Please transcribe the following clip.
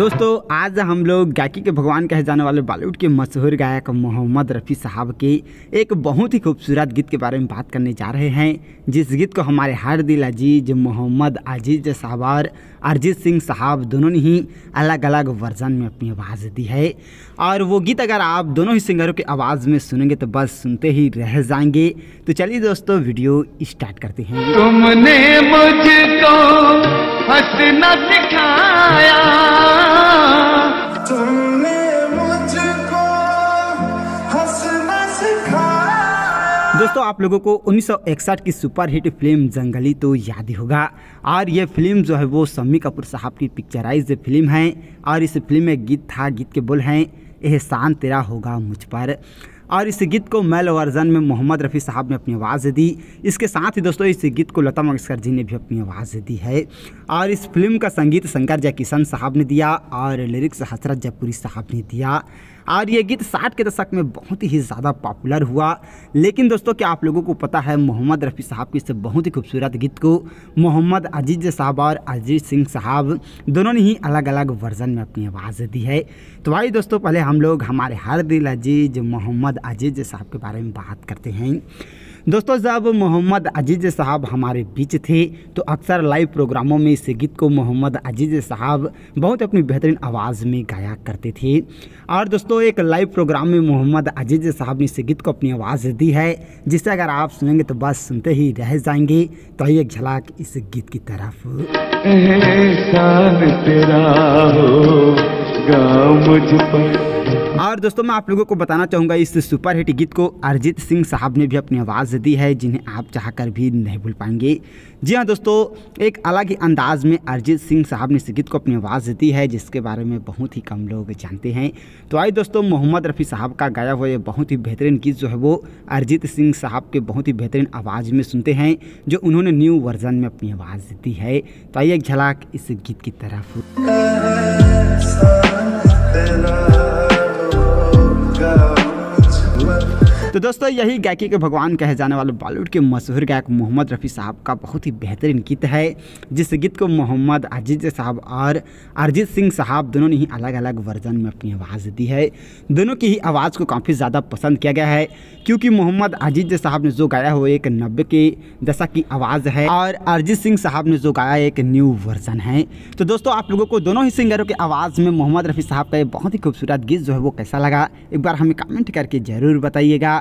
दोस्तों आज हम लोग गायकी के भगवान कहे जाने वाले बॉलीवुड के मशहूर गायक मोहम्मद रफ़ी साहब के एक बहुत ही खूबसूरत गीत के बारे में बात करने जा रहे हैं जिस गीत को हमारे हर दिल अजीज मोहम्मद अजीज साहब और अरिजीत सिंह साहब दोनों ने ही अलग अलग वर्जन में अपनी आवाज़ दी है और वो गीत अगर आप दोनों ही सिंगरों की आवाज़ में सुनेंगे तो बस सुनते ही रह जाएंगे तो चलिए दोस्तों वीडियो स्टार्ट करते हैं तुमने मुझको हंसना सिखाया तुमने मुझको हंसना सिखाया दोस्तों आप लोगों को 1961 की सुपरहिट फिल्म जंगली तो याद ही होगा और ये फिल्म जो है वो शम्मी कपूर साहब की पिक्चराइज फिल्म है और इस फिल्म में गीत था गीत के बोल हैं एहसान तेरा होगा मुझ पर और इस गीत को मेल वर्जन में मोहम्मद रफ़ी साहब ने अपनी आवाज़ दी इसके साथ ही दोस्तों इस गीत को लता मंगेशकर जी ने भी अपनी आवाज़ दी है और इस फिल्म का संगीत शंकर जय किशन साहब ने दिया और लिरिक्स हसरत जयपुरी साहब ने दिया और ये गीत साठ के दशक में बहुत ही ज़्यादा पॉपुलर हुआ लेकिन दोस्तों क्या आप लोगों को पता है मोहम्मद रफ़ी साहब के इस बहुत ही खूबसूरत गीत को मोहम्मद अजीज साहब और अजीत सिंह साहब दोनों ने ही अलग अलग वर्जन में अपनी आवाज़ दी है तो भाई दोस्तों पहले हम लोग हमारे हर दिल अजीज मोहम्मद अजीज साहब के बारे में बात करते हैं दोस्तों जब मोहम्मद अजीज साहब हमारे बीच थे तो अक्सर लाइव प्रोग्रामों में इस गीत को मोहम्मद अजीज साहब बहुत अपनी बेहतरीन आवाज़ में गाया करते थे और दोस्तों एक लाइव प्रोग्राम में मोहम्मद अजीज साहब ने इस गीत को अपनी आवाज़ दी है जिसे अगर आप सुनेंगे तो बस सुनते ही रह जाएंगे तो एक झलाक इस गीत की तरफ तेरा हो और दोस्तों मैं आप लोगों को बताना चाहूँगा इस सुपर हिट गीत को अरिजीत सिंह साहब ने भी अपनी आवाज़ दी है जिन्हें आप चाह कर भी नहीं भूल पाएंगे जी हाँ दोस्तों एक अलग ही अंदाज में अरिजीत सिंह साहब ने इस गीत को अपनी आवाज़ दी है जिसके बारे में बहुत ही कम लोग जानते हैं तो आई दोस्तों मोहम्मद रफ़ी साहब का गाया हुआ यह बहुत ही बेहतरीन गीत जो है वो अरिजीत सिंह साहब के बहुत ही बेहतरीन आवाज़ में सुनते हैं जो उन्होंने न्यू वर्जन में अपनी आवाज़ दी है तो आइए एक झलक इस गीत की तरफ तो दोस्तों यही गायकी के भगवान कहे जाने वाले बॉलीवुड के मशहूर गायक मोहम्मद रफ़ी साहब का बहुत ही बेहतरीन गीत है जिस गीत को मोहम्मद अजीज साहब और अरिजीत सिंह साहब दोनों ने ही अलग अलग वर्जन में अपनी आवाज़ दी है दोनों की ही आवाज़ को काफ़ी ज़्यादा पसंद किया गया है क्योंकि मोहम्मद अजीज साहब ने जो गाया वो एक नब्बे के दशक की आवाज़ है और अरिजीत सिंह साहब ने जो गाया एक न्यू वर्जन है तो दोस्तों आप लोगों को दोनों ही सिंगरों की आवाज़ में मोहम्मद रफ़ी साहब का बहुत ही खूबसूरत गीत जो है वो कैसा लगा एक बार हमें कमेंट करके ज़रूर बताइएगा